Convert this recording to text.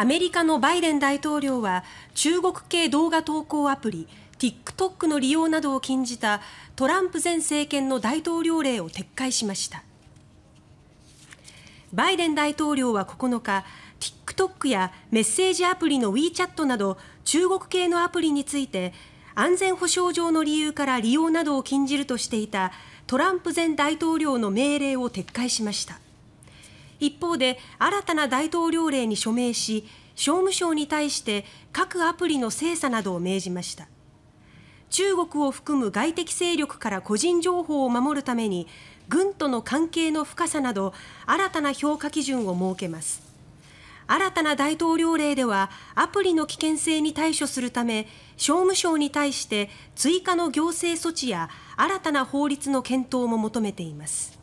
アメリカのバイデン大統領は中国系動画投稿アプリ TikTok の利用などを禁じたトランプ前政権の大統領令を撤回しましたバイデン大統領は9日 TikTok やメッセージアプリの WeChat など中国系のアプリについて安全保障上の理由から利用などを禁じるとしていたトランプ前大統領の命令を撤回しました。一方で新たな大統領令に署名し商務省に対して各アプリの精査などを命じました中国を含む外的勢力から個人情報を守るために軍との関係の深さなど新たな評価基準を設けます新たな大統領令ではアプリの危険性に対処するため商務省に対して追加の行政措置や新たな法律の検討も求めています。